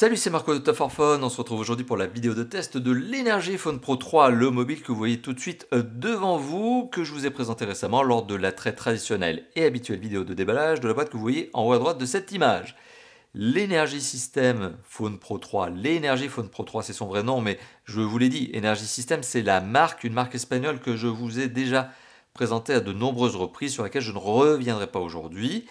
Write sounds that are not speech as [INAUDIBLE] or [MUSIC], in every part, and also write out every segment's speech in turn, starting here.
Salut, c'est Marco de Top On se retrouve aujourd'hui pour la vidéo de test de l'Energy Phone Pro 3, le mobile que vous voyez tout de suite euh, devant vous, que je vous ai présenté récemment lors de la très traditionnelle et habituelle vidéo de déballage de la boîte que vous voyez en haut à droite de cette image. L'Energy System Phone Pro 3, l'Energy Phone Pro 3, c'est son vrai nom, mais je vous l'ai dit, Energy System, c'est la marque, une marque espagnole que je vous ai déjà présentée à de nombreuses reprises, sur laquelle je ne reviendrai pas aujourd'hui.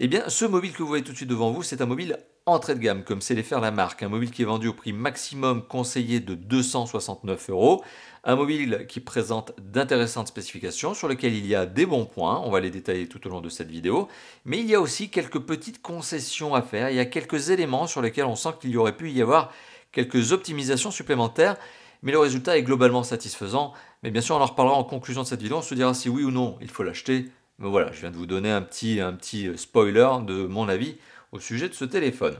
Eh bien, ce mobile que vous voyez tout de suite devant vous, c'est un mobile entrée de gamme, comme c'est les faire la marque. Un mobile qui est vendu au prix maximum conseillé de 269 euros. Un mobile qui présente d'intéressantes spécifications sur lesquelles il y a des bons points, on va les détailler tout au long de cette vidéo, mais il y a aussi quelques petites concessions à faire, il y a quelques éléments sur lesquels on sent qu'il y aurait pu y avoir quelques optimisations supplémentaires, mais le résultat est globalement satisfaisant. Mais bien sûr, on en reparlera en conclusion de cette vidéo, on se dira si oui ou non il faut l'acheter. Mais voilà, je viens de vous donner un petit spoiler de mon avis au sujet de ce téléphone.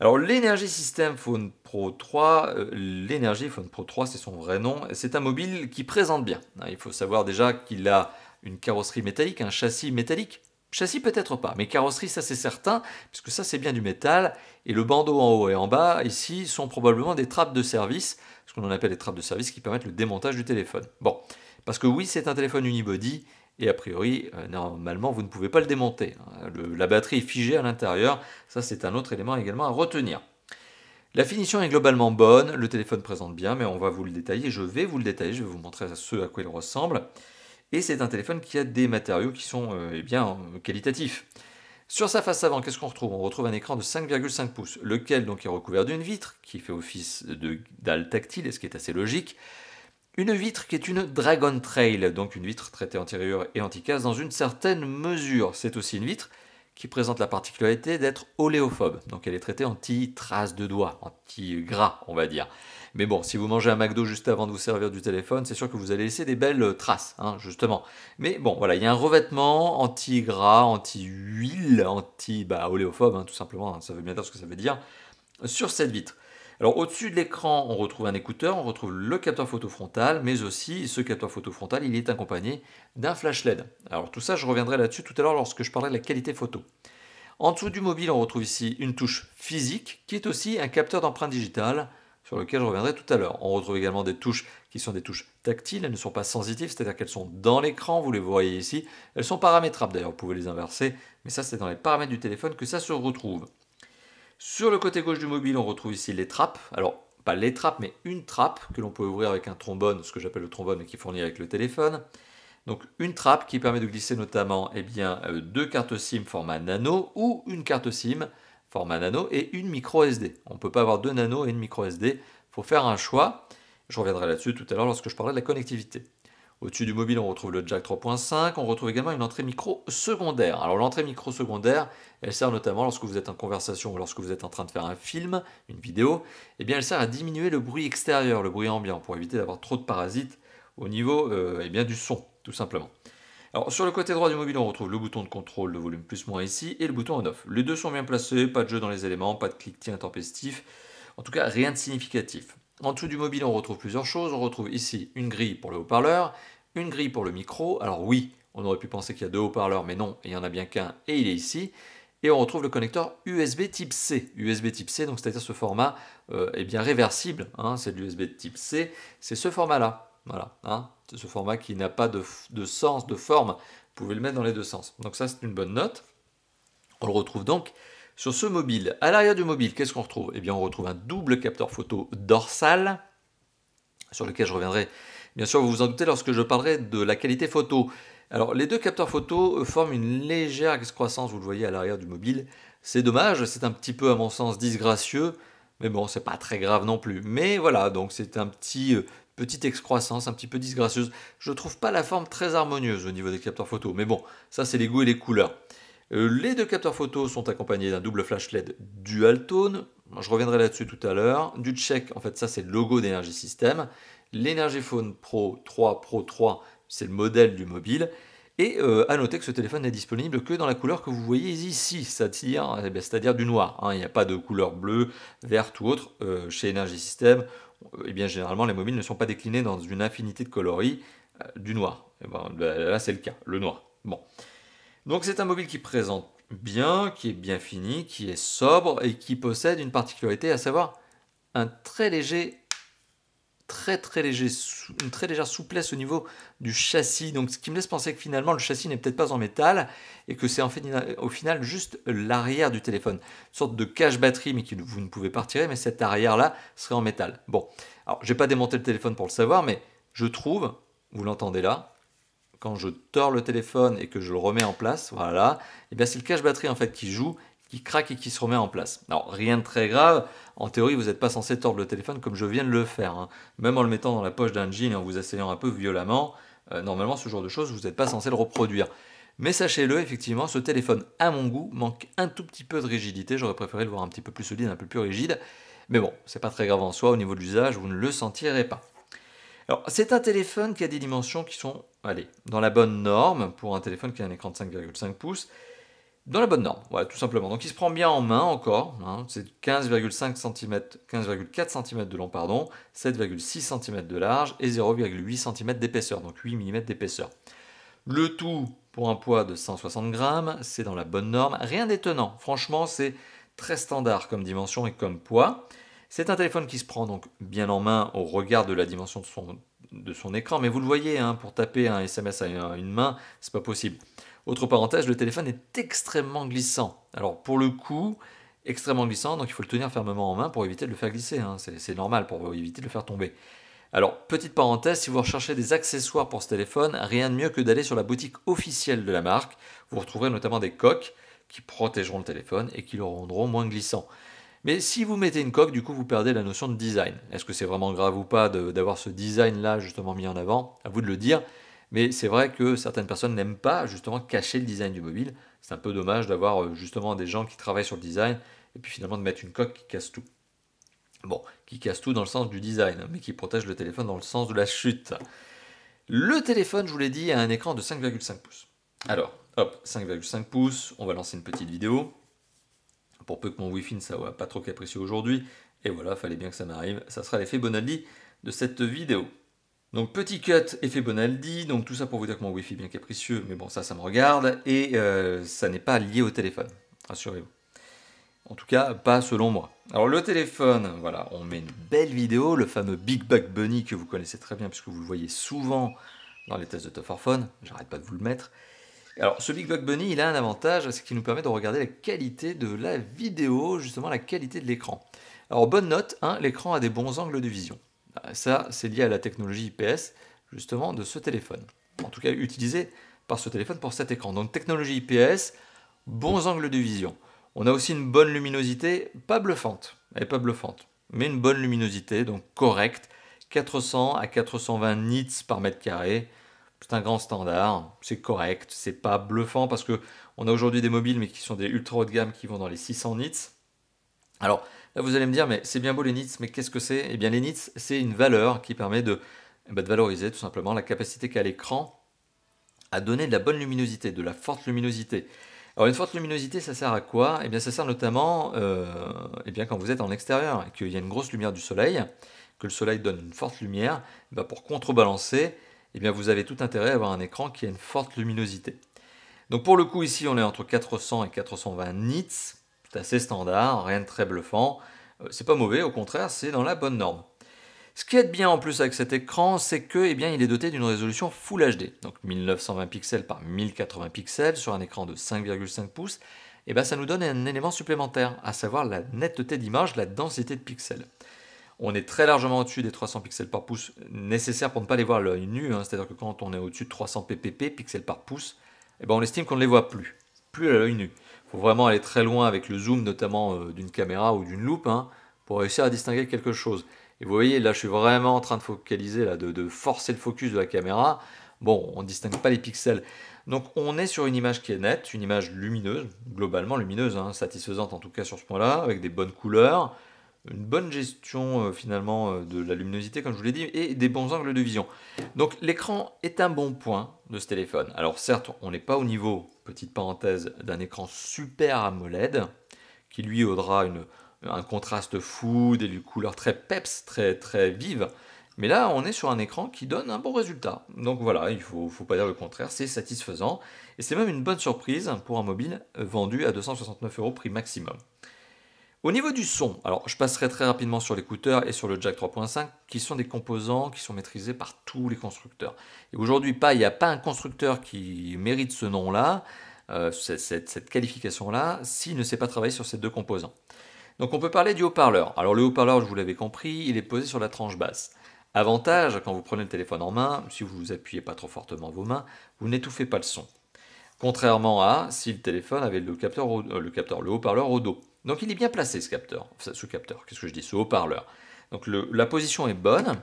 Alors l'Energy System Phone Pro 3, euh, l'énergie Phone Pro 3 c'est son vrai nom, c'est un mobile qui présente bien. Hein, il faut savoir déjà qu'il a une carrosserie métallique, un châssis métallique. Châssis peut-être pas, mais carrosserie ça c'est certain, puisque ça c'est bien du métal, et le bandeau en haut et en bas ici sont probablement des trappes de service, ce qu'on appelle des trappes de service qui permettent le démontage du téléphone. Bon, parce que oui c'est un téléphone unibody, et a priori, euh, normalement, vous ne pouvez pas le démonter. Hein. la batterie est figée à l'intérieur, ça c'est un autre élément également à retenir. La finition est globalement bonne, le téléphone présente bien, mais on va vous le détailler, je vais vous le détailler, je vais vous montrer ce à quoi il ressemble. Et c'est un téléphone qui a des matériaux qui sont euh, eh bien, qualitatifs. Sur sa face avant, qu'est-ce qu'on retrouve On retrouve un écran de 5,5 pouces, lequel donc est recouvert d'une vitre qui fait office de dalle tactile, et ce qui est assez logique. Une vitre qui est une Dragon Trail, donc une vitre traitée antérieure et anticasse dans une certaine mesure. C'est aussi une vitre qui présente la particularité d'être oléophobe. Donc elle est traitée anti-trace de doigts, anti-gras, on va dire. Mais bon, si vous mangez un McDo juste avant de vous servir du téléphone, c'est sûr que vous allez laisser des belles traces, hein, justement. Mais bon, voilà, il y a un revêtement anti-gras, anti-huile, anti-oléophobe, bah, hein, tout simplement, hein. ça veut bien dire ce que ça veut dire, sur cette vitre. Alors au-dessus de l'écran, on retrouve un écouteur, on retrouve le capteur photo frontal, mais aussi ce capteur photo frontal, il est accompagné d'un flash LED. Alors tout ça, je reviendrai là-dessus tout à l'heure lorsque je parlerai de la qualité photo. En dessous du mobile, on retrouve ici une touche physique qui est aussi un capteur d'empreinte digitale sur lequel je reviendrai tout à l'heure. On retrouve également des touches qui sont des touches tactiles, elles ne sont pas sensitives, c'est-à-dire qu'elles sont dans l'écran, vous les voyez ici. Elles sont paramétrables d'ailleurs, vous pouvez les inverser, mais ça c'est dans les paramètres du téléphone que ça se retrouve. Sur le côté gauche du mobile, on retrouve ici les trappes. Alors, pas les trappes, mais une trappe que l'on peut ouvrir avec un trombone, ce que j'appelle le trombone qui qui fournit avec le téléphone. Donc une trappe qui permet de glisser notamment eh bien, euh, deux cartes SIM format nano ou une carte SIM format nano et une micro SD. On ne peut pas avoir deux nano et une micro SD, il faut faire un choix. Je reviendrai là-dessus tout à l'heure lorsque je parlerai de la connectivité. Au-dessus du mobile, on retrouve le jack 3.5. On retrouve également une entrée micro secondaire. Alors l'entrée micro secondaire, elle sert notamment lorsque vous êtes en conversation ou lorsque vous êtes en train de faire un film, une vidéo. Eh bien, elle sert à diminuer le bruit extérieur, le bruit ambiant, pour éviter d'avoir trop de parasites au niveau euh, eh bien, du son, tout simplement. Alors sur le côté droit du mobile, on retrouve le bouton de contrôle, le volume plus-moins ici, et le bouton on off. Les deux sont bien placés, pas de jeu dans les éléments, pas de cliquetis intempestif. En tout cas, rien de significatif. En dessous du mobile, on retrouve plusieurs choses. On retrouve ici une grille pour le haut-parleur, une grille pour le micro. Alors oui, on aurait pu penser qu'il y a deux haut-parleurs, mais non, il n'y en a bien qu'un et il est ici. Et on retrouve le connecteur USB type C. USB type C, donc c'est-à-dire ce format est euh, eh bien réversible. Hein, c'est c'est l'USB type C. C'est ce format-là. Voilà. Hein. c'est ce format qui n'a pas de, de sens, de forme. Vous pouvez le mettre dans les deux sens. Donc ça, c'est une bonne note. On le retrouve donc sur ce mobile, à l'arrière du mobile, qu'est-ce qu'on retrouve Eh bien, on retrouve un double capteur photo dorsal, sur lequel je reviendrai. Bien sûr, vous vous en doutez lorsque je parlerai de la qualité photo. Alors, les deux capteurs photo forment une légère excroissance, vous le voyez à l'arrière du mobile. C'est dommage, c'est un petit peu, à mon sens, disgracieux, mais bon, c'est pas très grave non plus. Mais voilà, donc c'est un petit, euh, petite excroissance, un petit peu disgracieuse. Je trouve pas la forme très harmonieuse au niveau des capteurs photo, mais bon, ça c'est les goûts et les couleurs. Euh, les deux capteurs photos sont accompagnés d'un double flash LED dual tone. Je reviendrai là-dessus tout à l'heure. Du check, en fait, ça c'est le logo d'Energy System. L'Energy Phone Pro 3 Pro 3, c'est le modèle du mobile. Et euh, à noter que ce téléphone n'est disponible que dans la couleur que vous voyez ici, c'est-à-dire eh ben, du noir. Hein. Il n'y a pas de couleur bleue, verte ou autre. Euh, chez Energy System, et eh bien, généralement, les mobiles ne sont pas déclinés dans une infinité de coloris du noir. Eh ben, là, c'est le cas, le noir. Bon. Donc c'est un mobile qui présente bien, qui est bien fini, qui est sobre et qui possède une particularité, à savoir un très léger, très très léger, une très légère souplesse au niveau du châssis. Donc ce qui me laisse penser que finalement le châssis n'est peut-être pas en métal et que c'est en fait, au final juste l'arrière du téléphone, une sorte de cache batterie mais que vous ne pouvez pas retirer, mais cette arrière là serait en métal. Bon, alors j'ai pas démonté le téléphone pour le savoir, mais je trouve, vous l'entendez là, quand je tords le téléphone et que je le remets en place, voilà, et eh bien c'est le cache batterie en fait qui joue, qui craque et qui se remet en place. Alors rien de très grave, en théorie vous n'êtes pas censé tordre le téléphone comme je viens de le faire. Hein. Même en le mettant dans la poche d'un jean et en vous asseyant un peu violemment, euh, normalement ce genre de choses vous n'êtes pas censé le reproduire. Mais sachez-le, effectivement, ce téléphone, à mon goût, manque un tout petit peu de rigidité. J'aurais préféré le voir un petit peu plus solide, un peu plus rigide. Mais bon, c'est pas très grave en soi. Au niveau de l'usage, vous ne le sentirez pas. Alors, c'est un téléphone qui a des dimensions qui sont allez, dans la bonne norme pour un téléphone qui a un écran de 5,5 pouces. Dans la bonne norme, tout simplement. Donc il se prend bien en main encore, hein, c'est 15,5 cm, 15,4 cm de long, pardon, 7,6 cm de large et 0,8 cm d'épaisseur, donc 8 mm d'épaisseur. Le tout pour un poids de 160 grammes, c'est dans la bonne norme, rien d'étonnant. Franchement, c'est très standard comme dimension et comme poids. C'est un téléphone qui se prend donc bien en main au regard de la dimension de son de son écran. Mais vous le voyez, hein, pour taper un SMS à une main, c'est pas possible. Autre parenthèse, le téléphone est extrêmement glissant. Alors pour le coup, extrêmement glissant, donc il faut le tenir fermement en main pour éviter de le faire glisser. Hein. C'est normal pour éviter de le faire tomber. Alors, petite parenthèse, si vous recherchez des accessoires pour ce téléphone, rien de mieux que d'aller sur la boutique officielle de la marque. Vous retrouverez notamment des coques qui protégeront le téléphone et qui le rendront moins glissant. Mais si vous mettez une coque, du coup, vous perdez la notion de design. Est-ce que c'est vraiment grave ou pas d'avoir ce design-là justement mis en avant À vous de le dire. Mais c'est vrai que certaines personnes n'aiment pas justement cacher le design du mobile. C'est un peu dommage d'avoir euh, justement des gens qui travaillent sur le design et puis finalement de mettre une coque qui casse tout. Bon, qui casse tout dans le sens du design, mais qui protège le téléphone dans le sens de la chute. Le téléphone, je vous l'ai dit, a un écran de 5,5 pouces. Alors, hop, 5,5 pouces, on va lancer une petite vidéo pour peu que mon Wi-Fi ne soit pas trop capricieux aujourd'hui. Et voilà, fallait bien que ça m'arrive. Ça sera l'effet Bonaldi de cette vidéo. Donc petit cut, effet Bonaldi, donc tout ça pour vous dire que mon Wi-Fi est bien capricieux, mais bon ça, ça me regarde, et euh, ça n'est pas lié au téléphone, rassurez-vous. En tout cas, pas selon moi. Alors le téléphone, voilà, on met une belle vidéo, le fameux Big Bug Bunny que vous connaissez très bien puisque vous le voyez souvent dans les tests de Top4Phone. j'arrête pas de vous le mettre. Alors, ce Big Bug Bunny, il a un avantage, c'est qu'il nous permet de regarder la qualité de la vidéo, justement la qualité de l'écran. Alors, bonne note, hein, l'écran a des bons angles de vision. Ah, ça, c'est lié à la technologie IPS, justement, de ce téléphone. En tout cas, utilisé par ce téléphone pour cet écran. Donc, technologie IPS, bons angles de vision. On a aussi une bonne luminosité, pas bluffante, et pas bluffante, mais une bonne luminosité, donc correcte, 400 à 420 nits par mètre carré c'est un grand standard, c'est correct, c'est pas bluffant parce que on a aujourd'hui des mobiles mais qui sont des ultra haut de gamme qui vont dans les 600 nits. Alors là vous allez me dire mais c'est bien beau les nits mais qu'est-ce que c'est Eh bien les nits c'est une valeur qui permet eh ben, de, valoriser tout simplement la capacité qu'a l'écran à donner de la bonne luminosité, de la forte luminosité. Alors une forte luminosité, ça sert à quoi Eh bien ça sert notamment euh, eh bien, quand vous êtes en extérieur et qu'il y a une grosse lumière du soleil, que le soleil donne une forte lumière, eh ben, pour contrebalancer eh bien vous avez tout intérêt à avoir un écran qui a une forte luminosité. Donc pour le coup ici on est entre 400 et 420 nits, c'est assez standard, rien de très bluffant, euh, c'est pas mauvais, au contraire c'est dans la bonne norme. Ce qui est bien en plus avec cet écran, c'est que eh bien, il est doté d'une résolution Full HD, donc 1920 pixels par 1080 pixels sur un écran de 5,5 pouces, et eh ben, ça nous donne un élément supplémentaire, à savoir la netteté d'image, la densité de pixels. On est très largement au-dessus des 300 pixels par pouce nécessaires pour ne pas les voir à l'œil nu. Hein. C'est-à-dire que quand on est au-dessus de 300 ppp, pixels par pouce, eh ben on estime qu'on ne les voit plus, plus à l'œil nu. Il faut vraiment aller très loin avec le zoom, notamment euh, d'une caméra ou d'une loupe, hein, pour réussir à distinguer quelque chose. Et vous voyez, là, je suis vraiment en train de focaliser, là, de, forcer le focus de la caméra. Bon, on ne distingue pas les pixels. Donc on est sur une image qui est nette, une image lumineuse, globalement lumineuse, hein, satisfaisante en tout cas sur ce point-là, avec des bonnes couleurs une bonne gestion euh, finalement euh, de la luminosité, comme je vous l'ai dit, et des bons angles de vision. Donc l'écran est un bon point de ce téléphone. Alors certes, on n'est pas au niveau, petite parenthèse, d'un écran super AMOLED, qui lui aura un contraste fou, des couleurs très peps, très, très vives, mais là, on est sur un écran qui donne un bon résultat. Donc voilà, il ne faut, faut, pas dire le contraire, c'est satisfaisant. Et c'est même une bonne surprise pour un mobile vendu à 269 euros prix maximum. Au niveau du son, alors je passerai très rapidement sur l'écouteur et sur le jack 3.5 qui sont des composants qui sont maîtrisés par tous les constructeurs. Et aujourd'hui, pas, il n'y a pas un constructeur qui mérite ce nom-là, euh, cette, qualification-là, s'il ne sait pas travailler sur ces deux composants. Donc on peut parler du haut-parleur. Alors le haut-parleur, je vous l'avais compris, il est posé sur la tranche basse. Avantage, quand vous prenez le téléphone en main, si vous vous appuyez pas trop fortement vos mains, vous n'étouffez pas le son. Contrairement à si le téléphone avait le capteur, euh, le capteur, le haut-parleur au dos. Donc il est bien placé ce capteur, sous capteur, qu'est-ce que je dis, ce haut-parleur. Donc la position est bonne.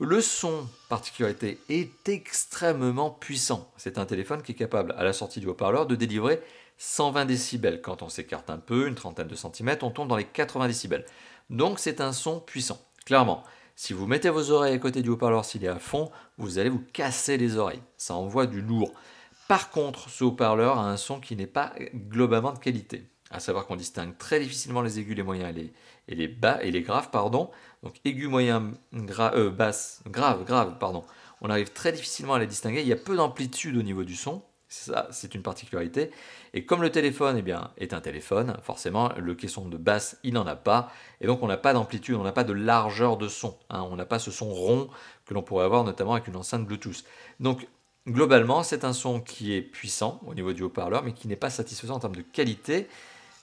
Le son, particularité, est extrêmement puissant. C'est un téléphone qui est capable, à la sortie du haut-parleur, de délivrer 120 décibels. Quand on s'écarte un peu, une trentaine de centimètres, on tombe dans les 80 décibels. Donc c'est un son puissant, clairement. Si vous mettez vos oreilles à côté du haut-parleur s'il est à fond, vous allez vous casser les oreilles. Ça envoie du lourd. Par contre, ce haut-parleur a un son qui n'est pas globalement de qualité à savoir qu'on distingue très difficilement les aigus, les moyens et les, et les bas et les graves, pardon. Donc aigus, moyens, basses, graves, euh, basse, grave, pardon. On arrive très difficilement à les distinguer. Il y a peu d'amplitude au niveau du son. Ça, c'est une particularité. Et comme le téléphone eh est un téléphone, forcément, le caisson de basse, il n'en a pas. Et donc, on n'a pas d'amplitude, on n'a pas de largeur de son. Hein. On n'a pas ce son rond que l'on pourrait avoir notamment avec une enceinte Bluetooth. Donc, globalement, c'est un son qui est puissant au niveau du haut-parleur, mais qui n'est pas satisfaisant en termes de qualité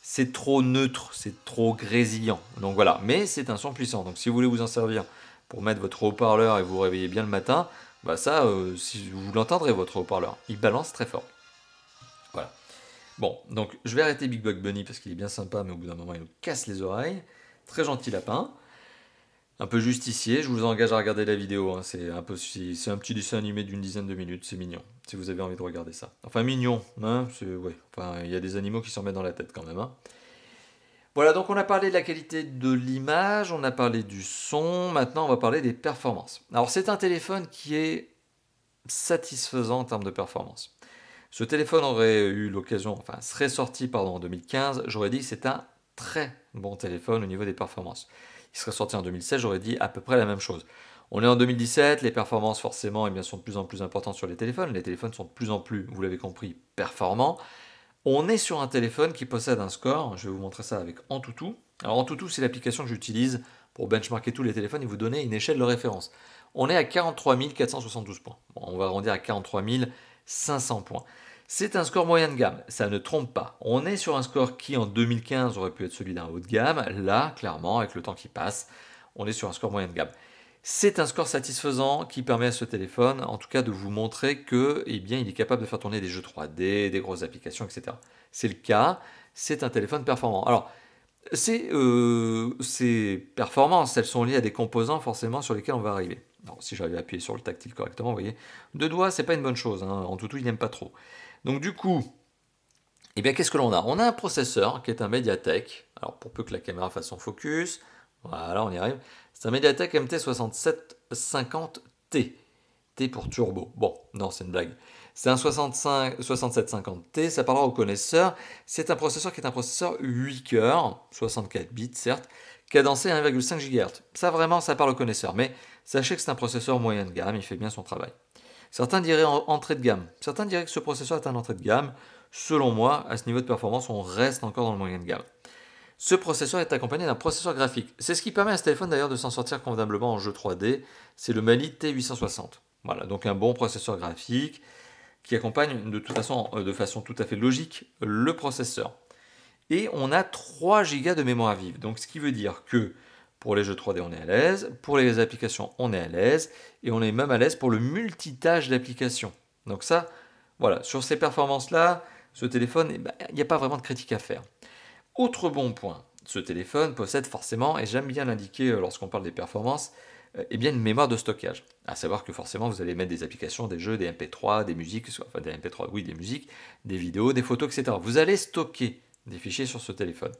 c'est trop neutre, c'est trop grésillant. Donc voilà, mais c'est un son puissant. Donc si vous voulez vous en servir pour mettre votre haut-parleur et vous réveiller bien le matin, bah ça, euh, si vous l'entendrez votre haut-parleur, il balance très fort. Voilà. Bon, donc je vais arrêter Big Bug Bunny parce qu'il est bien sympa, mais au bout d'un moment il nous casse les oreilles. Très gentil lapin un peu justicier. Je vous engage à regarder la vidéo. Hein. C'est un, un petit dessin animé d'une dizaine de minutes. C'est mignon, si vous avez envie de regarder ça. Enfin, mignon. Hein enfin, il y a des animaux qui s'en mettent dans la tête quand même. Hein. voilà, donc on a parlé de la qualité de l'image, on a parlé du son. Maintenant, on va parler des performances. Alors, c'est un téléphone qui est satisfaisant en termes de performance. Ce téléphone aurait eu l'occasion, enfin serait sorti pardon, en 2015, j'aurais dit que c'est un très bon téléphone au niveau des performances qui serait sorti en 2016, j'aurais dit à peu près la même chose. On est en 2017, les performances forcément et eh bien, sont de plus en plus importantes sur les téléphones, les téléphones sont de plus en plus, vous l'avez compris, performants. On est sur un téléphone qui possède un score, je vais vous montrer ça avec Antutu. Alors Antutu, c'est l'application que j'utilise pour benchmarker tous les téléphones et vous donner une échelle de référence. On est à 43 472 points. on va arrondir à 43 500 points. C'est un score moyen de gamme, ça ne trompe pas. On est sur un score qui en 2015 aurait pu être celui d'un haut de gamme. Là, clairement, avec le temps qui passe, on est sur un score moyen de gamme. C'est un score satisfaisant qui permet à ce téléphone, en tout cas, de vous montrer que, eh bien, il est capable de faire tourner des jeux 3D, des grosses applications, etc. C'est le cas. C'est un téléphone performant. Alors, euh, ces, performances, elles sont liées à des composants forcément sur lesquels on va arriver. si j'avais appuyé sur le tactile correctement, vous voyez, deux doigts, c'est pas une bonne chose. Hein. En En cas, il n'aime pas trop. Donc du coup, eh bien qu'est-ce que l'on a On a un processeur qui est un Mediatek. Alors pour peu que la caméra fasse son focus, voilà, on y arrive. C'est un Mediatek MT6750T. T pour turbo. Bon, non, c'est une blague. C'est un 65, 6750T, ça parlera aux connaisseurs. C'est un processeur qui est un processeur 8 cœurs, 64 bits certes, cadencé à 1,5 GHz. Ça vraiment, ça parle aux connaisseurs, mais sachez que c'est un processeur moyen de gamme, il fait bien son travail. Certains diraient entrée de gamme. Certains diraient que ce processeur est un entrée de gamme. Selon moi, à ce niveau de performance, on reste encore dans le moyen de gamme. Ce processeur est accompagné d'un processeur graphique. C'est ce qui permet à ce téléphone d'ailleurs de s'en sortir convenablement en jeu 3D. C'est le Mali T860. Voilà, donc un bon processeur graphique qui accompagne de toute façon, euh, de façon tout à fait logique le processeur. Et on a 3 Go de mémoire vive. Donc ce qui veut dire que pour les jeux 3D, on est à l'aise. Pour les applications, on est à l'aise. Et on est même à l'aise pour le multitâche d'applications. Donc ça, voilà, sur ces performances-là, ce téléphone, eh ben, il n'y a pas vraiment de critique à faire. Autre bon point, ce téléphone possède forcément, et j'aime bien l'indiquer euh, lorsqu'on parle des performances, euh, eh bien une mémoire de stockage. À savoir que forcément vous allez mettre des applications, des jeux, des MP3, des musiques, enfin des MP3, oui, des musiques, des vidéos, des photos, etc. Vous allez stocker des fichiers sur ce téléphone.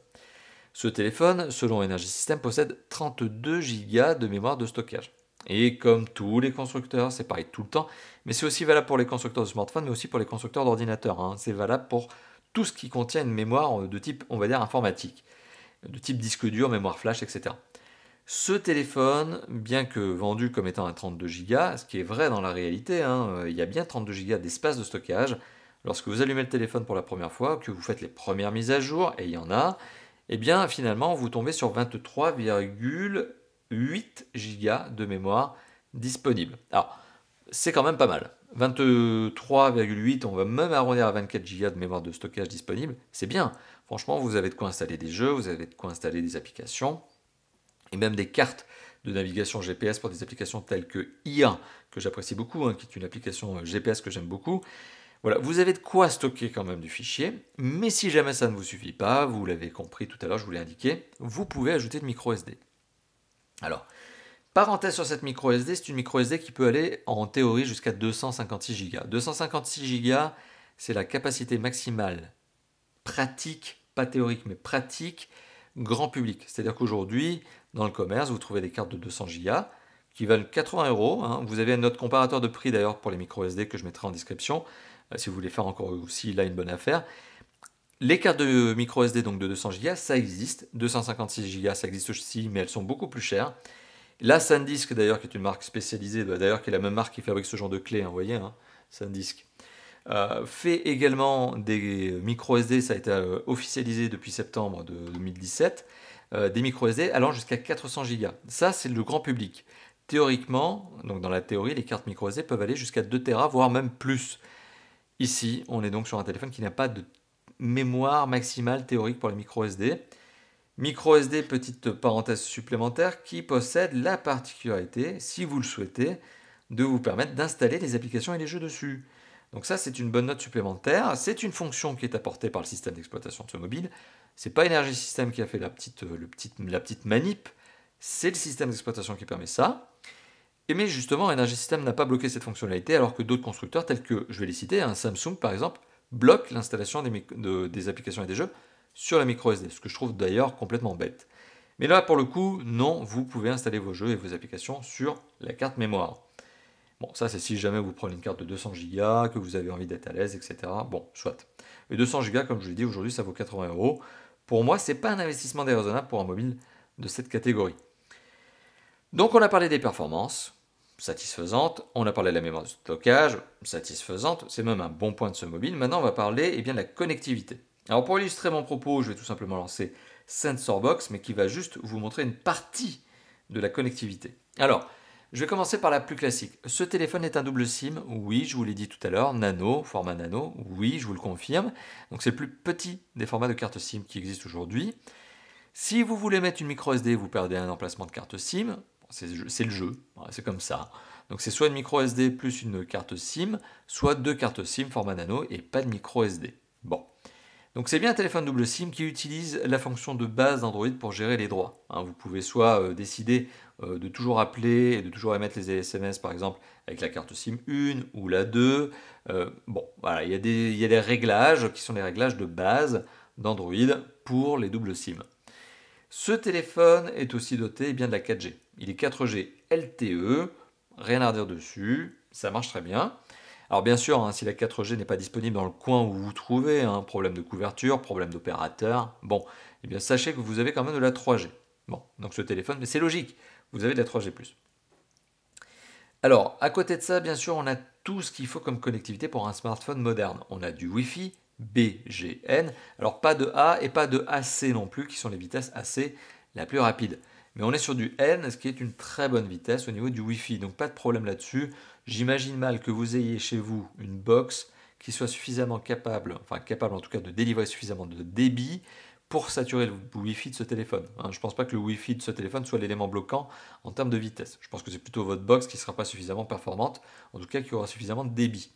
Ce téléphone, selon Energy System, possède 32 Go de mémoire de stockage. Et comme tous les constructeurs, c'est pareil tout le temps, mais c'est aussi valable pour les constructeurs de smartphones, mais aussi pour les constructeurs d'ordinateurs. Hein. C'est valable pour tout ce qui contient une mémoire euh, de type, on va dire, informatique, de type disque dur, mémoire flash, etc. Ce téléphone, bien que vendu comme étant un 32 Go, ce qui est vrai dans la réalité, hein, euh, il y a bien 32 Go d'espace de stockage. Lorsque vous allumez le téléphone pour la première fois, que vous faites les premières mises à jour, et il y en a, et eh bien finalement vous tombez sur 23,8 Go de mémoire disponible. Alors c'est quand même pas mal. 23,8, on va même arrondir à 24 Go de mémoire de stockage disponible, c'est bien. Franchement, vous avez de quoi installer des jeux, vous avez de quoi installer des applications, et même des cartes de navigation GPS pour des applications telles que IA, que j'apprécie beaucoup, hein, qui est une application GPS que j'aime beaucoup. Voilà, vous avez de quoi stocker quand même du fichier, mais si jamais ça ne vous suffit pas, vous l'avez compris tout à l'heure, je vous l'ai indiqué, vous pouvez ajouter de micro SD. Alors, parenthèse sur cette micro SD, c'est une micro SD qui peut aller en théorie jusqu'à 256 Go. 256 Go, c'est la capacité maximale pratique, pas théorique, mais pratique, grand public. C'est-à-dire qu'aujourd'hui, dans le commerce, vous trouvez des cartes de 200 Go qui valent 80 euros. Hein. Vous avez un autre comparateur de prix d'ailleurs pour les micro SD que je mettrai en description. Euh, si vous voulez faire encore aussi là une bonne affaire. Les cartes de micro SD donc de 200 Go, ça existe. 256 Go, ça existe aussi, mais elles sont beaucoup plus chères. La SanDisk d'ailleurs, qui est une marque spécialisée, bah, d'ailleurs qui est la même marque qui fabrique ce genre de clés, hein, vous voyez, hein, SanDisk, euh, fait également des micro SD, ça a été euh, officialisé depuis septembre 2017, des micro SD allant jusqu'à 400 Go. Ça, c'est le grand public. Théoriquement, donc dans la théorie, les cartes micro SD peuvent aller jusqu'à 2 Tera, voire même plus. Ici, on est donc sur un téléphone qui n'a pas de mémoire maximale théorique pour les micro SD. Micro SD, petite parenthèse supplémentaire, qui possède la particularité, si vous le souhaitez, de vous permettre d'installer les applications et les jeux dessus. Donc ça, c'est une bonne note supplémentaire. C'est une fonction qui est apportée par le système d'exploitation de ce mobile. C'est pas Energy System qui a fait euh, la petite manip. C'est le système d'exploitation qui permet ça. Et mais justement, Energy System n'a pas bloqué cette fonctionnalité alors que d'autres constructeurs tels que, je vais les citer, un hein, Samsung par exemple, bloquent l'installation des, applications et des jeux sur la micro SD, ce que je trouve d'ailleurs complètement bête. Mais là, pour le coup, non, vous pouvez installer vos jeux et vos applications sur la carte mémoire. Bon, ça c'est si jamais vous prenez une carte de 200 Go, que vous avez envie d'être à l'aise, etc. Bon, soit. Mais 200 Go, comme je vous l'ai dit, aujourd'hui ça vaut 80 euros. Pour moi, c'est pas un investissement déraisonnable pour un mobile de cette catégorie. Donc on a parlé des performances, satisfaisante. On a parlé de la mémoire de stockage, satisfaisante. C'est même un bon point de ce mobile. Maintenant, on va parler eh bien, de la connectivité. Alors, pour illustrer mon propos, je vais tout simplement lancer SensorBox, mais qui va juste vous montrer une partie de la connectivité. Alors, je vais commencer par la plus classique. Ce téléphone est un double SIM, oui, je vous l'ai dit tout à l'heure, nano, format nano, oui, je vous le confirme. Donc c'est le plus petit des formats de carte SIM qui existent aujourd'hui. Si vous voulez mettre une micro SD, vous perdez un emplacement de carte SIM. C'est le jeu, c'est comme ça. Donc c'est soit une micro SD plus une carte SIM, soit deux cartes SIM format nano et pas de micro SD. Bon. Donc c'est bien un téléphone double SIM qui utilise la fonction de base d'Android pour gérer les droits. Hein. vous pouvez soit euh, décider euh, de toujours appeler et de toujours émettre les SMS par exemple avec la carte SIM 1 ou la 2. Euh, bon, voilà, il y, y, a des réglages qui sont les réglages de base d'Android pour les doubles SIM. Ce téléphone est aussi doté eh bien, de la 4G. Il est 4G LTE, rien à redire dessus, ça marche très bien. Alors bien sûr, hein, si la 4G n'est pas disponible dans le coin où vous vous trouvez, hein, problème de couverture, problème d'opérateur, bon, eh bien sachez que vous avez quand même de la 3G. Bon, donc ce téléphone, mais c'est logique, vous avez de la 3G+. Alors, à côté de ça, bien sûr, on a tout ce qu'il faut comme connectivité pour un smartphone moderne. On a du Wi-Fi, BGN. Alors pas de A et pas de AC non plus, qui sont les vitesses AC la plus rapide. Mais on est sur du N, ce qui est une très bonne vitesse au niveau du Wi-Fi, donc pas de problème là-dessus. J'imagine mal que vous ayez chez vous une box qui soit suffisamment capable, enfin capable en tout cas de délivrer suffisamment de débit pour saturer le Wi-Fi de ce téléphone. Hein. je ne pense pas que le Wi-Fi de ce téléphone soit l'élément bloquant en termes de vitesse. Je pense que c'est plutôt votre box qui ne sera pas suffisamment performante, en tout cas qui aura suffisamment de débit.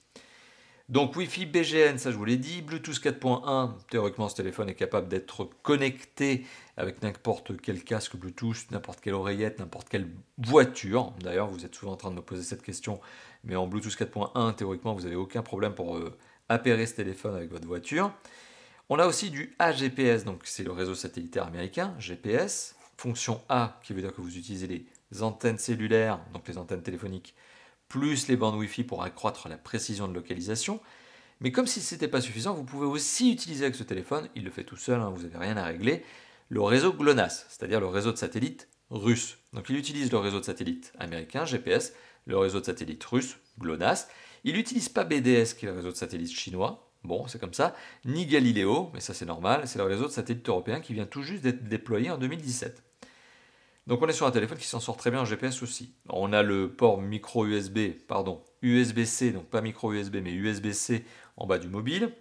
Donc Wi-Fi BGN, ça je vous l'ai dit, Bluetooth 4.1, théoriquement ce téléphone est capable d'être connecté avec n'importe quel casque Bluetooth, n'importe quelle oreillette, n'importe quelle voiture. D'ailleurs, vous êtes souvent en train de me poser cette question, mais en Bluetooth 4.1, théoriquement, vous n'avez aucun problème pour apérer euh, appairer ce téléphone avec votre voiture. On a aussi du AGPS, donc c'est le réseau satellitaire américain, GPS, fonction A qui veut dire que vous utilisez les antennes cellulaires, donc les antennes téléphoniques plus les bandes Wi-Fi pour accroître la précision de localisation. Mais comme si ce n'était pas suffisant, vous pouvez aussi utiliser avec ce téléphone, il le fait tout seul, hein, vous n'avez rien à régler, le réseau GLONASS, c'est-à-dire le réseau de satellites russe. Donc il utilise le réseau de satellites américain, GPS, le réseau de satellites russe, GLONASS. Il n'utilise pas BDS, qui est le réseau de satellites chinois, bon, c'est comme ça, ni Galileo, mais ça c'est normal, c'est le réseau de satellites européens qui vient tout juste d'être déployé en 2017. Donc on est sur un téléphone qui s'en sort très bien en GPS aussi. On a le port micro USB, pardon, USB-C, donc pas micro USB, mais USB-C en bas du mobile,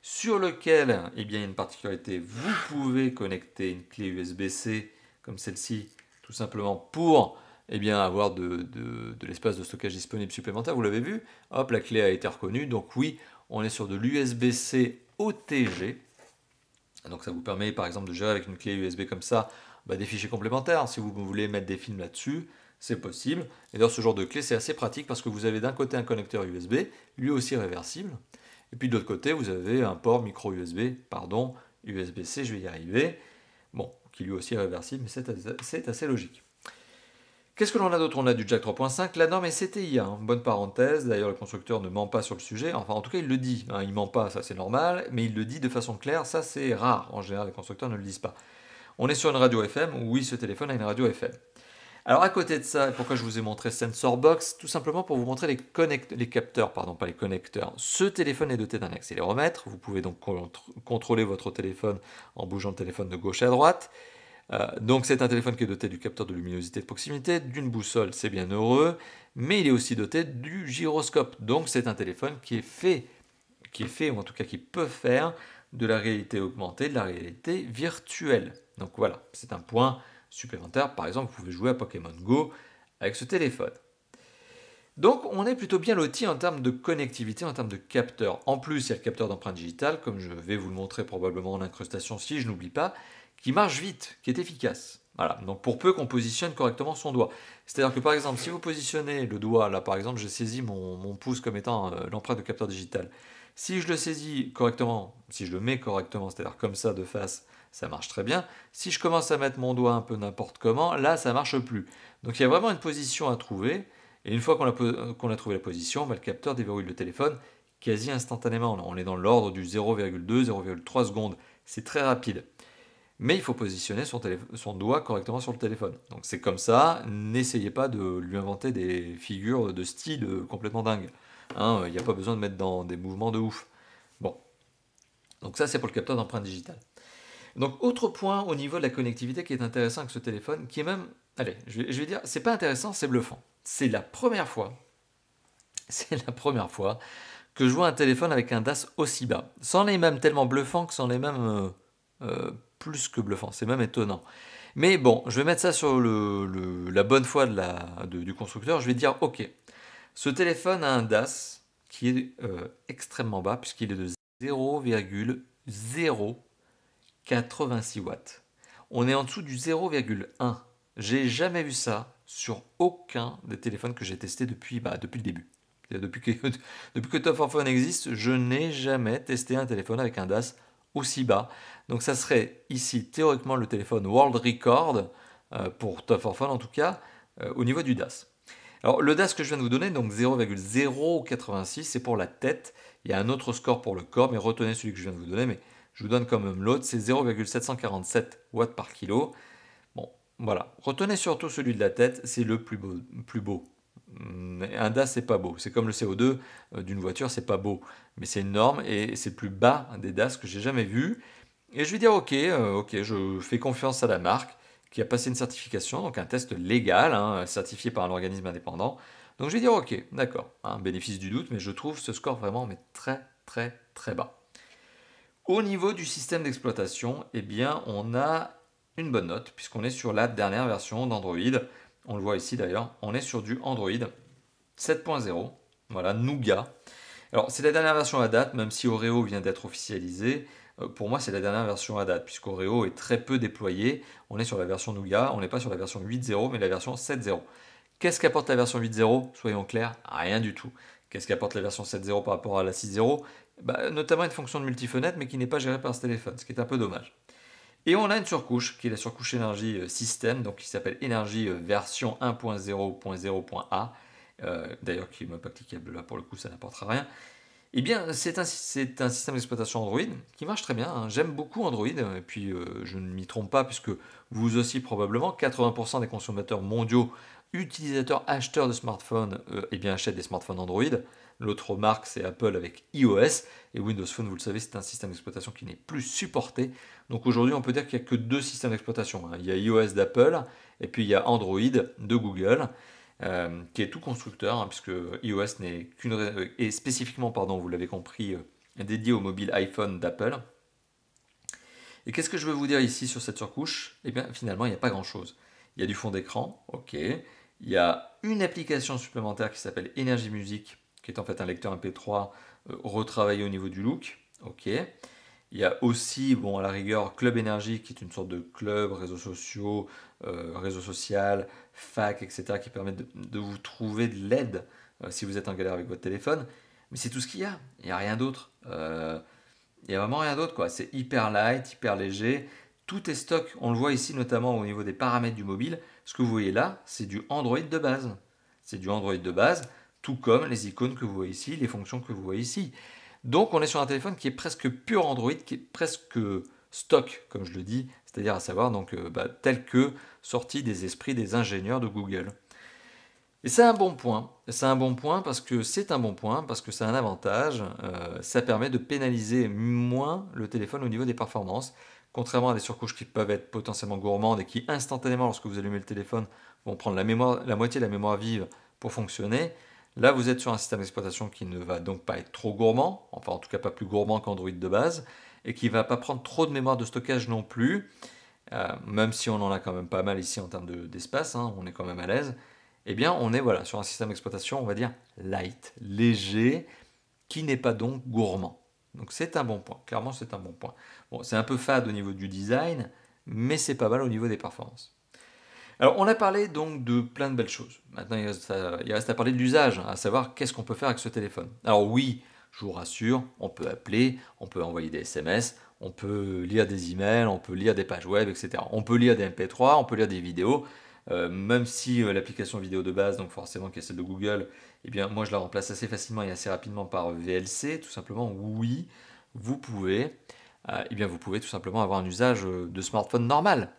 sur lequel, eh bien, il y a une particularité, vous pouvez connecter une clé USB-C comme celle-ci, tout simplement pour eh bien, avoir de, de l'espace de stockage disponible supplémentaire. Vous l'avez vu, hop, la clé a été reconnue. Donc oui, on est sur de l'USB-C OTG. Donc ça vous permet par exemple de gérer avec une clé USB comme ça bah, des fichiers complémentaires. Si vous voulez mettre des films là-dessus, c'est possible. Et dans ce genre de clé, c'est assez pratique parce que vous avez d'un côté un connecteur USB, lui aussi réversible. Et puis de l'autre côté, vous avez un port micro USB, pardon, USB-C, je vais y arriver. Bon, qui lui aussi est réversible, mais c'est assez, logique. Qu'est-ce que l'on a d'autre On a du jack 3.5, la norme est CTI, hein, bonne parenthèse, d'ailleurs le constructeur ne ment pas sur le sujet, enfin en tout cas il le dit, il hein, il ment pas, ça c'est normal, mais il le dit de façon claire, ça c'est rare, en général les constructeurs ne le disent pas on est sur une radio FM, oui ce téléphone a une radio FM. Alors à côté de ça, pourquoi je vous ai montré SensorBox Tout simplement pour vous montrer les, capteurs, pardon, pas les connecteurs. Ce téléphone est doté d'un accéléromètre, vous pouvez donc contrôler votre téléphone en bougeant le téléphone de gauche à droite. Euh, donc c'est un téléphone qui est doté du capteur de luminosité de proximité, d'une boussole, c'est bien heureux, mais il est aussi doté du gyroscope. Donc c'est un téléphone qui est fait, qui est fait, ou en tout cas qui peut faire de la réalité augmentée, de la réalité virtuelle. Donc voilà, c'est un point supplémentaire. Par exemple, vous pouvez jouer à Pokémon Go avec ce téléphone. Donc on est plutôt bien loti en termes de connectivité, en termes de capteurs. En plus, il y a le capteur d'empreinte digitale, comme je vais vous le montrer probablement en incrustation si je n'oublie pas, qui marche vite, qui est efficace. Voilà, donc pour peu qu'on positionne correctement son doigt. C'est-à-dire que par exemple, si vous positionnez le doigt, là par exemple, j'ai saisi mon, pouce comme étant euh, l'empreinte de capteur digital. Si je le saisis correctement, si je le mets correctement, c'est-à-dire comme ça de face, ça marche très bien. Si je commence à mettre mon doigt un peu n'importe comment, là, ça marche plus. Donc il y a vraiment une position à trouver. Et une fois qu'on a, euh, trouvé la position, bah, le capteur déverrouille le téléphone quasi instantanément. On est dans l'ordre du 0,2, 0,3 secondes. C'est très rapide. Mais il faut positionner son, doigt correctement sur le téléphone. Donc c'est comme ça. N'essayez pas de lui inventer des figures de style euh, complètement dingues. Hein. Il n'y a pas besoin de mettre dans des mouvements de ouf. Bon. Donc ça, c'est pour le capteur d'empreinte digitales. Donc, autre point au niveau de la connectivité qui est intéressant avec ce téléphone, qui est même, allez, je vais, dire, c'est pas intéressant, c'est bluffant. C'est la première fois, [LAUGHS] c'est la première fois que je vois un téléphone avec un DAS aussi bas. Sans les même tellement bluffant que sans est même euh, euh, plus que bluffant, c'est même étonnant. Mais bon, je vais mettre ça sur la bonne foi du constructeur, je vais dire, ok, ce téléphone a un DAS qui est euh, extrêmement bas, puisqu'il est de 0,0 86 watts. On est en dessous du 0,1. J'ai jamais vu ça sur aucun des téléphones que j'ai testés depuis, bah, depuis le début. Depuis que, [LAUGHS] depuis que Phone existe, je n'ai jamais testé un téléphone avec un DAS aussi bas. Donc ça serait ici théoriquement le téléphone World Record, euh, pour Top Phone en tout cas, euh, au niveau du DAS. Alors le DAS que je viens de vous donner, donc 0,086, c'est pour la tête. Il y a un autre score pour le corps, mais retenez celui que je viens de vous donner. Mais je vous donne quand même l'autre, c'est 0,747 watts par kilo. Bon, voilà. Retenez surtout celui de la tête, c'est le plus beau. Un DAS, c'est pas beau. C'est comme le CO2 euh, d'une voiture, c'est pas beau. Mais c'est une norme et c'est le plus bas des DAS que j'ai jamais vu. Et je vais dire, ok, euh, ok, je fais confiance à la marque qui a passé une certification, donc un test légal, hein, certifié par un organisme indépendant. Donc je vais dire, ok, d'accord, bénéfice du doute, mais je trouve ce score vraiment mais très très très bas. Au niveau du système d'exploitation, eh bien, on a une bonne note puisqu'on est sur la dernière version d'Android. On le voit ici d'ailleurs, on est sur du Android 7.0, voilà, Nougat. Alors, c'est la dernière version à date, même si Oreo vient d'être officialisé. Euh, pour moi, c'est la dernière version à date, puisqu'Oreo est très peu déployé. On est sur la version Nougat, on n'est pas sur la version 8.0, mais la version 7.0. Qu'est-ce qu'apporte la version 8.0 Soyons clairs, rien du tout. Qu'est-ce qu'apporte la version 7.0 par rapport à la 6.0 bah, notamment une fonction de multifenêtre, mais qui n'est pas gérée par ce téléphone, ce qui est un peu dommage. Et on a une surcouche, qui est la surcouche énergie euh, système, donc qui s'appelle énergie euh, version 1.0.0.a, euh, d'ailleurs qui n'est pas cliquable là pour le coup, ça n'apportera rien. Eh bien, c'est un, système d'exploitation Android qui marche très bien. Hein. J'aime beaucoup Android, et puis je ne m'y trompe pas, puisque vous aussi probablement, 80% des consommateurs mondiaux Utilisateur acheteurs de smartphones et euh, eh bien, achètent des smartphones Android. L'autre marque, c'est Apple avec iOS. Et Windows Phone, vous le savez, c'est un système d'exploitation qui n'est plus supporté. Donc aujourd'hui, on peut dire qu'il n'y a que deux systèmes d'exploitation. Hein. Il y a iOS d'Apple et puis il y a Android de Google. Euh, qui est tout constructeur, hein, puisque iOS n'est qu'une et euh, spécifiquement, pardon, vous l'avez compris, dédié au mobile iPhone d'Apple. Et qu'est-ce que je veux vous dire ici sur cette surcouche Eh bien, finalement, il n'y a pas grand-chose. Il y a du fond d'écran, ok. Il y a une application supplémentaire qui s'appelle Energy Music, qui est en fait un lecteur MP3 euh, retravaillé au niveau du look. Ok. Il y a aussi, bon, à la rigueur, Club Énergie, qui est une sorte de club, réseaux sociaux, euh, réseau social, fac, etc., qui permet de, vous trouver de l'aide euh, si vous êtes en galère avec votre téléphone. Mais c'est tout ce qu'il y a. Il n'y a rien d'autre. Euh, il n'y a vraiment rien d'autre, quoi. C'est hyper light, hyper léger tout est stock. On le voit ici notamment au niveau des paramètres du mobile. Ce que vous voyez là, c'est du Android de base. C'est du Android de base, tout comme les icônes que vous voyez ici, les fonctions que vous voyez ici. Donc on est sur un téléphone qui est presque pur Android, qui est presque stock, comme je le dis, c'est-à-dire à savoir donc euh, bah, tel que sorti des esprits des ingénieurs de Google. Et c'est un bon point. C'est un bon point parce que c'est un bon point parce que c'est un avantage. Euh, ça permet de pénaliser moins le téléphone au niveau des performances. Contrairement à des surcouches qui peuvent être potentiellement gourmandes et qui instantanément, lorsque vous allumez le téléphone, vont prendre la, moitié de la mémoire vive pour fonctionner, là vous êtes sur un système d'exploitation qui ne va donc pas être trop gourmand, enfin en tout cas pas plus gourmand qu'Android de base, et qui ne va pas prendre trop de mémoire de stockage non plus, euh, même si on en a quand même pas mal ici en termes d'espace, hein, on est quand même à l'aise, eh bien on est voilà sur un système d'exploitation, on va dire light, léger, qui n'est pas donc gourmand. Donc c'est un bon point, clairement c'est un bon point. Bon, c'est un peu fade au niveau du design, mais c'est pas mal au niveau des performances. Alors on a parlé donc de plein de belles choses. Maintenant il reste à, parler de l'usage, hein, à savoir qu'est-ce qu'on peut faire avec ce téléphone. Alors oui, je vous rassure, on peut appeler, on peut envoyer des SMS, on peut lire des emails, on peut lire des pages web, etc. On peut lire des MP3, on peut lire des vidéos, euh, même si euh, l'application vidéo de base, donc forcément qui est celle de Google, eh bien moi je la remplace assez facilement et assez rapidement par VLC, tout simplement oui, vous pouvez, euh, eh bien vous pouvez tout simplement avoir un usage euh, de smartphone normal.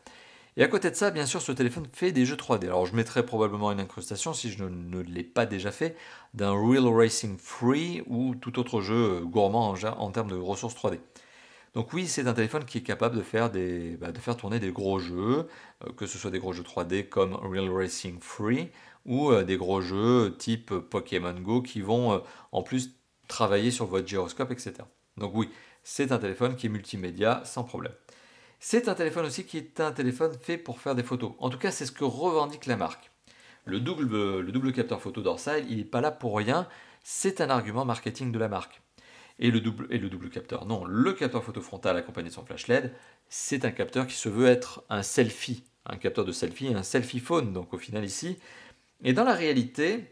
Et à côté de ça, bien sûr, ce téléphone fait des jeux 3D. Alors je mettrai probablement une incrustation, si je ne, l'ai pas déjà fait, d'un Real Racing Free ou tout autre jeu euh, gourmand en, termes de ressources 3D. Donc oui, c'est un téléphone qui est capable de faire, bah, de faire tourner des gros jeux, que ce soit des gros jeux 3D comme Real Racing Free ou euh, des gros jeux euh, type euh, Pokémon Go qui vont en plus travailler sur votre gyroscope, etc. Donc oui, c'est un téléphone qui est multimédia sans problème. C'est un téléphone aussi qui est un téléphone fait pour faire des photos. En tout cas, c'est ce que revendique la marque. Le double, le double capteur photo dorsal, il n'est pas là pour rien. C'est un argument marketing de la marque. Et le, double, et le double capteur, non, le capteur photo frontal accompagné de son flash LED, c'est un capteur qui se veut être un selfie, un capteur de selfie, un selfie phone. Donc au final ici, et dans la réalité,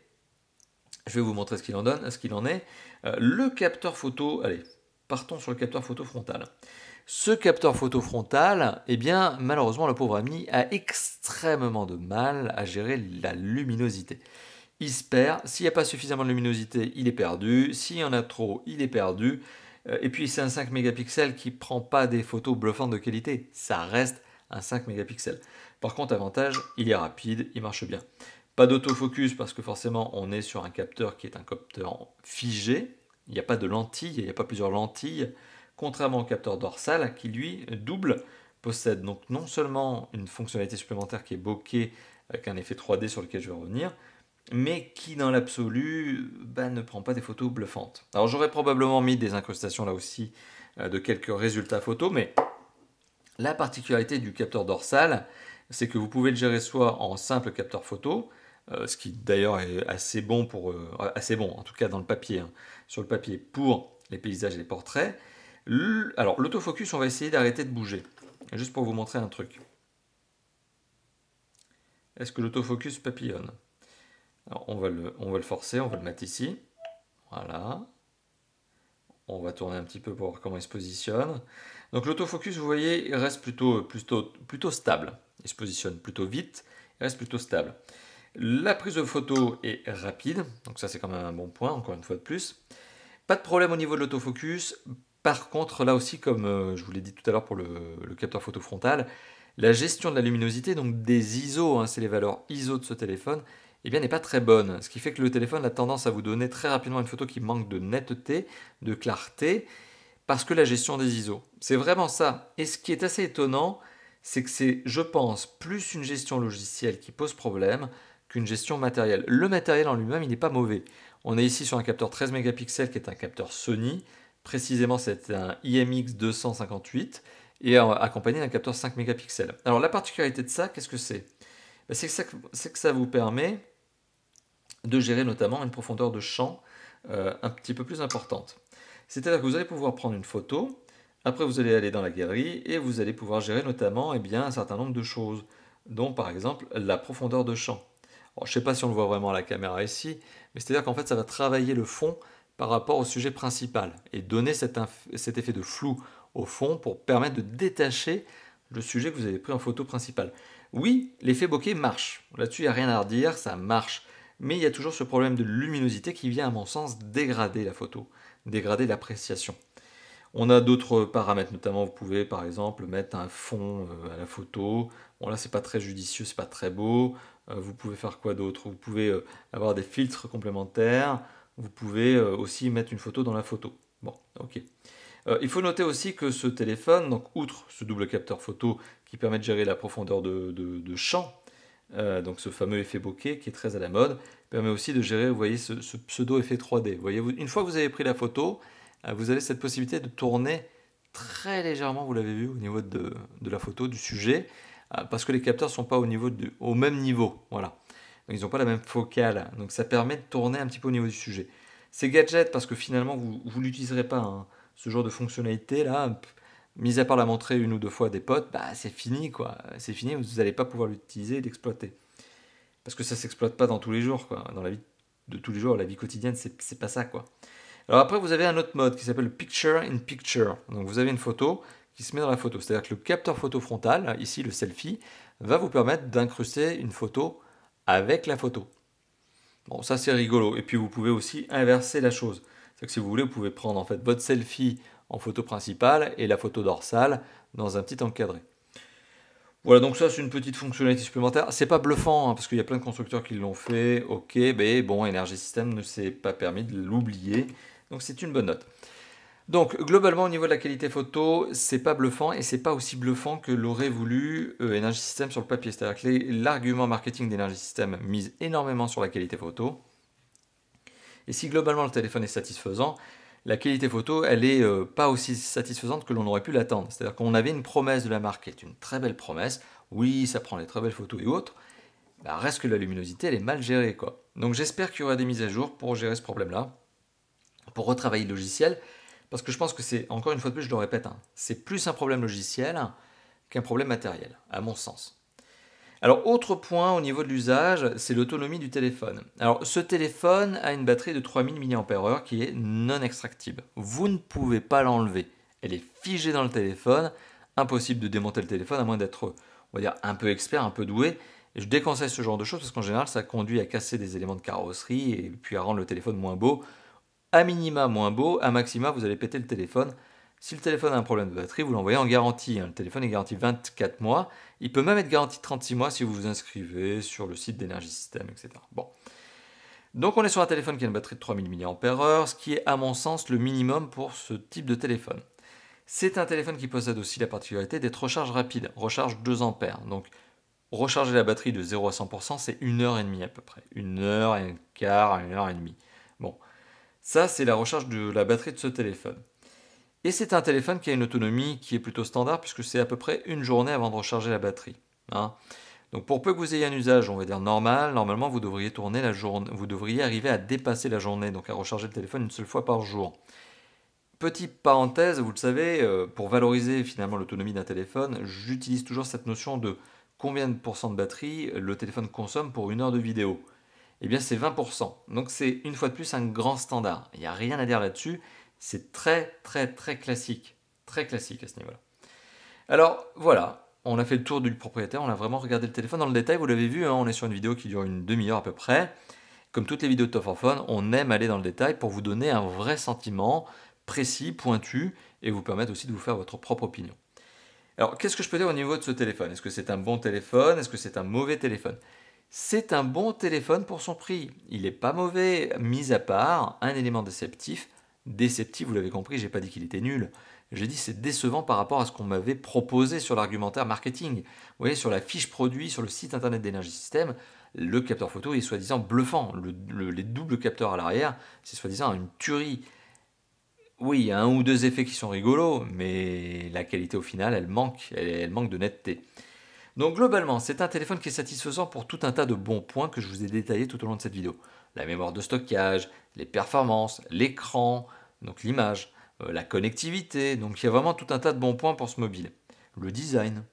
je vais vous montrer ce qu'il en donne, ce qu'il en est. Euh, le capteur photo, allez, partons sur le capteur photo frontal. Ce capteur photo frontal, eh bien, malheureusement, le pauvre ami a extrêmement de mal à gérer la luminosité. Il se perd. S'il n'y a pas suffisamment de luminosité, il est perdu. S'il y en a trop, il est perdu. Euh, et puis, c'est un 5 mégapixels qui ne prend pas des photos bluffantes de qualité. Ça reste un 5 mégapixels. Par contre, avantage, il est rapide, il marche bien. Pas d'autofocus parce que forcément on est sur un capteur qui est un capteur figé, il n'y a pas de lentille, il n'y a pas plusieurs lentilles, contrairement au capteur dorsal qui lui double possède donc non seulement une fonctionnalité supplémentaire qui est bokeh avec un effet 3D sur lequel je vais revenir, mais qui dans l'absolu bah, ne prend pas des photos bluffantes. Alors j'aurais probablement mis des incrustations là aussi euh, de quelques résultats photos, mais la particularité du capteur dorsal, c'est que vous pouvez le gérer soit en simple capteur photo, euh, ce qui d'ailleurs est assez bon pour euh, assez bon en tout cas dans le papier hein. sur le papier pour les paysages et les portraits. alors l'autofocus, on va essayer d'arrêter de bouger, juste pour vous montrer un truc. Est-ce que l'autofocus papillonne alors, on va le forcer, on va le mettre ici, voilà. On va tourner un petit peu pour voir comment il se positionne. Donc l'autofocus, vous voyez, il reste plutôt, plutôt, plutôt stable. Il se positionne plutôt vite, il reste plutôt stable. La prise de photo est rapide, donc ça c'est quand même un bon point, encore une fois de plus. Pas de problème au niveau de l'autofocus. Par contre, là aussi, comme euh, je vous l'ai dit tout à l'heure pour le, capteur photo frontal, la gestion de la luminosité, donc des ISO, hein, c'est les valeurs ISO de ce téléphone, eh bien n'est pas très bonne. Ce qui fait que le téléphone a tendance à vous donner très rapidement une photo qui manque de netteté, de clarté, parce que la gestion des ISO. C'est vraiment ça. Et ce qui est assez étonnant, c'est que c'est, je pense, plus une gestion logicielle qui pose problème, qu'une gestion matérielle. Le matériel en lui-même, il n'est pas mauvais. On est ici sur un capteur 13 mégapixels qui est un capteur Sony. Précisément, c'est un IMX 258 et accompagné d'un capteur 5 mégapixels. Alors la particularité de ça, qu'est-ce que c'est ben, C'est que, que, ça vous permet de gérer notamment une profondeur de champ euh, un petit peu plus importante. C'est-à-dire que vous allez pouvoir prendre une photo, après vous allez aller dans la galerie et vous allez pouvoir gérer notamment eh bien, un certain nombre de choses, dont par exemple la profondeur de champ je ne sais pas si on le voit vraiment à la caméra ici, mais c'est-à-dire qu'en fait, ça va travailler le fond par rapport au sujet principal et donner cet, effet de flou au fond pour permettre de détacher le sujet que vous avez pris en photo principale. Oui, l'effet bokeh marche. Là-dessus, il n'y a rien à redire, ça marche. Mais il y a toujours ce problème de luminosité qui vient, à mon sens, dégrader la photo, dégrader l'appréciation. On a d'autres paramètres, notamment vous pouvez par exemple mettre un fond euh, à la photo. Bon là c'est pas très judicieux, c'est pas très beau. Euh, vous pouvez faire quoi d'autre Vous pouvez euh, avoir des filtres complémentaires, vous pouvez euh, aussi mettre une photo dans la photo. Bon, ok. il faut noter aussi que ce téléphone, donc outre ce double capteur photo qui permet de gérer la profondeur de, champ, donc ce fameux effet bokeh qui est très à la mode, permet aussi de gérer, voyez, ce, pseudo effet 3D. une fois que vous avez pris la photo, vous avez cette possibilité de tourner très légèrement, vous l'avez vu, au niveau de la photo, du sujet, ah, parce que les capteurs ne sont pas au, même niveau. Voilà. ils n'ont pas la même focale. Donc ça permet de tourner un petit peu au niveau du sujet. C'est gadget parce que finalement vous ne l'utiliserez pas. Hein, ce genre de fonctionnalité là, mis à part la montrer une ou deux fois à des potes, bah, c'est fini quoi. C'est fini, vous n'allez pas pouvoir l'utiliser et l'exploiter. Parce que ça ne s'exploite pas dans tous les jours quoi. Dans la vie de tous les jours, la vie quotidienne, c'est pas ça quoi. Alors après vous avez un autre mode qui s'appelle Picture in Picture. Donc vous avez une photo, qui se met dans la photo. C'est-à-dire que le capteur photo frontal, ici le selfie, va vous permettre d'incruster une photo avec la photo. Bon, ça c'est rigolo. Et puis vous pouvez aussi inverser la chose. C'est-à-dire que si vous voulez, vous pouvez prendre en fait votre selfie en photo principale et la photo dorsale dans un petit encadré. Voilà, donc ça c'est une petite fonctionnalité supplémentaire. C'est pas bluffant hein, parce qu'il y a plein de constructeurs qui l'ont fait. Ok, mais bon, Energy System ne s'est pas permis de l'oublier. Donc c'est une bonne note. Donc globalement au niveau de la qualité photo, c'est pas bluffant et c'est pas aussi bluffant que l'aurait voulu Energy euh, System sur le papier. C'est-à-dire que l'argument marketing d'Energy System mise énormément sur la qualité photo. Et si globalement le téléphone est satisfaisant, la qualité photo, elle n'est euh, pas aussi satisfaisante que l'on aurait pu l'attendre. C'est-à-dire qu'on avait une promesse de la marque qui une très belle promesse. Oui, ça prend les très belles photos et autres. Bah, reste que la luminosité, elle est mal gérée quoi. Donc j'espère qu'il y aura des mises à jour pour gérer ce problème-là, pour retravailler le logiciel parce que je pense que c'est, encore une fois de plus, je le répète, hein, c'est plus un problème logiciel qu'un problème matériel, à mon sens. Alors, autre point au niveau de l'usage, c'est l'autonomie du téléphone. Alors, ce téléphone a une batterie de 3000 mAh qui est non extractible. Vous ne pouvez pas l'enlever. Elle est figée dans le téléphone. Impossible de démonter le téléphone à moins d'être, on va dire, un peu expert, un peu doué. je déconseille ce genre de choses parce qu'en général, ça conduit à casser des éléments de carrosserie et puis à rendre le téléphone moins beau à minima moins beau, à maxima vous allez péter le téléphone. Si le téléphone a un problème de batterie, vous l'envoyez en garantie. Hein. Le téléphone est garanti 24 mois. Il peut même être garanti 36 mois si vous vous inscrivez sur le site d'énergie System, etc. Bon. Donc on est sur un téléphone qui a une batterie de 3000 mAh, ce qui est à mon sens le minimum pour ce type de téléphone. C'est un téléphone qui possède aussi la particularité d'être recharge rapide, recharge 2 A. Donc recharger la batterie de 0 à 100%, c'est une heure et demie à peu près. Une heure et un quart, une heure et demie. Ça, c'est la recharge de la batterie de ce téléphone. Et c'est un téléphone qui a une autonomie qui est plutôt standard puisque c'est à peu près une journée avant de recharger la batterie. Hein. Donc pour peu que vous ayez un usage, on va dire normal, normalement vous devriez tourner la journée, vous devriez arriver à dépasser la journée, donc à recharger le téléphone une seule fois par jour. Petite parenthèse, vous le savez, euh, pour valoriser finalement l'autonomie d'un téléphone, j'utilise toujours cette notion de combien de pourcents de batterie le téléphone consomme pour une heure de vidéo eh bien c'est 20%. Donc c'est une fois de plus un grand standard. Il n'y a rien à dire là-dessus. C'est très très très classique. Très classique à ce niveau-là. Alors voilà, on a fait le tour du propriétaire, on a vraiment regardé le téléphone dans le détail, vous l'avez vu, hein, on est sur une vidéo qui dure une demi-heure à peu près. Comme toutes les vidéos de Top of Phone, on aime aller dans le détail pour vous donner un vrai sentiment précis, pointu, et vous permettre aussi de vous faire votre propre opinion. Alors, qu'est-ce que je peux dire au niveau de ce téléphone Est-ce que c'est un bon téléphone Est-ce que c'est un mauvais téléphone c'est un bon téléphone pour son prix. Il n'est pas mauvais, mis à part un élément déceptif. Déceptif, vous l'avez compris, j'ai pas dit qu'il était nul. J'ai dit c'est décevant par rapport à ce qu'on m'avait proposé sur l'argumentaire marketing. Vous voyez, sur la fiche produit, sur le site internet d'Energy System, le capteur photo est soi-disant bluffant. les doubles capteurs à l'arrière, c'est soi-disant une tuerie. Oui, il y a un ou deux effets qui sont rigolos, mais la qualité au final, elle manque, elle manque de netteté. Donc globalement, c'est un téléphone qui est satisfaisant pour tout un tas de bons points que je vous ai détaillés tout au long de cette vidéo. La mémoire de stockage, les performances, l'écran, donc l'image, euh, la connectivité, donc il y a vraiment tout un tas de bons points pour ce mobile. Le design.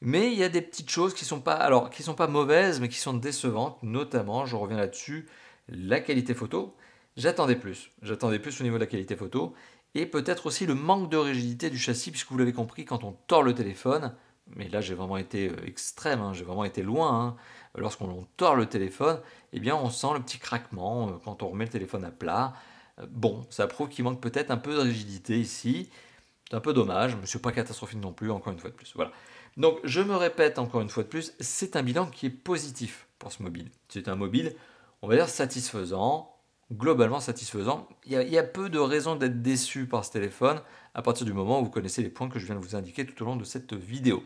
Mais il y a des petites choses qui sont alors, qui sont pas mauvaises, mais qui sont décevantes, notamment, je reviens là-dessus, la qualité photo. J'attendais plus. J'attendais plus au niveau de la qualité photo et peut-être aussi le manque de rigidité du châssis, puisque vous l'avez compris, quand on tord le téléphone, mais là j'ai vraiment été euh, extrême, hein, j'ai vraiment été loin, hein. lorsqu'on tord le téléphone, eh bien on sent le petit craquement euh, quand on remet le téléphone à plat. Euh, bon, ça prouve qu'il manque peut-être un peu de rigidité ici. C'est un peu dommage, mais suis pas catastrophique non plus, encore une fois de plus. Voilà. Donc je me répète encore une fois de plus, c'est un bilan qui est positif pour ce mobile. C'est un mobile, on va dire, satisfaisant, globalement satisfaisant. Il y, a, il y a peu de raisons d'être déçu par ce téléphone, à partir du moment où vous connaissez les points que je viens de vous indiquer tout au long de cette vidéo.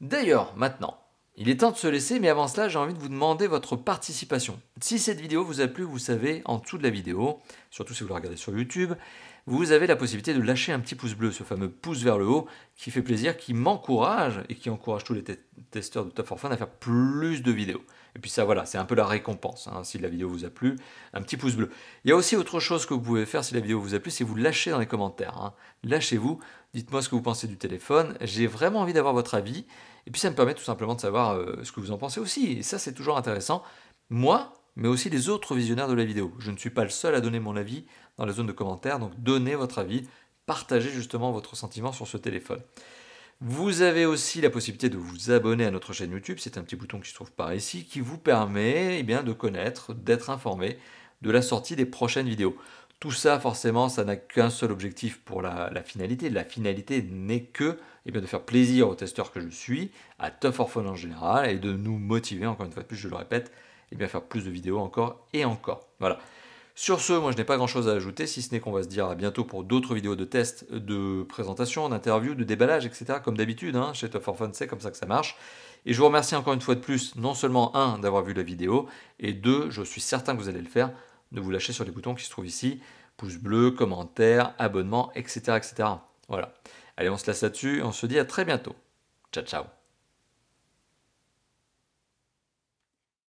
D'ailleurs, maintenant, il est temps de se laisser, mais avant cela, j'ai envie de vous demander votre participation. Si cette vidéo vous a plu, vous savez, en dessous de la vidéo, surtout si vous la regardez sur YouTube, vous avez la possibilité de lâcher un petit pouce bleu, ce fameux pouce vers le haut, qui fait plaisir, qui m'encourage et qui encourage tous les testeurs de Top 4 Fun à faire plus de vidéos. Et puis ça, voilà, c'est un peu la récompense, hein, si la vidéo vous a plu, un petit pouce bleu. Il y a aussi autre chose que vous pouvez faire si la vidéo vous a plu, c'est vous lâcher dans les commentaires. Hein. Lâchez-vous, dites-moi ce que vous pensez du téléphone, j'ai vraiment envie d'avoir votre avis, et puis ça me permet tout simplement de savoir euh, ce que vous en pensez aussi, et ça c'est toujours intéressant. Moi, mais aussi les autres visionnaires de la vidéo. Je ne suis pas le seul à donner mon avis dans la zone de commentaires, donc donnez votre avis, partagez justement votre sentiment sur ce téléphone. Vous avez aussi la possibilité de vous abonner à notre chaîne YouTube, c'est un petit bouton qui se trouve par ici, qui vous permet eh bien, de connaître, d'être informé de la sortie des prochaines vidéos. Tout ça, forcément, ça n'a qu'un seul objectif pour la, finalité. La finalité n'est que eh bien, de faire plaisir aux testeurs que je suis, à Tough Orphone en général, et de nous motiver, encore une fois de plus, je le répète, eh bien, faire plus de vidéos encore et encore. Voilà. Sur ce, moi je n'ai pas grand chose à ajouter, si ce n'est qu'on va se dire à bientôt pour d'autres vidéos de tests, de présentation, d'interviews, de déballage, etc. Comme d'habitude, hein. chez Top Fun, c'est comme ça que ça marche. Et je vous remercie encore une fois de plus, non seulement un, d'avoir vu la vidéo, et deux, je suis certain que vous allez le faire, de vous lâcher sur les boutons qui se trouvent ici, pouce bleu, commentaire, abonnement, etc. etc. Voilà. Allez, on se laisse là-dessus, on se dit à très bientôt. Ciao, ciao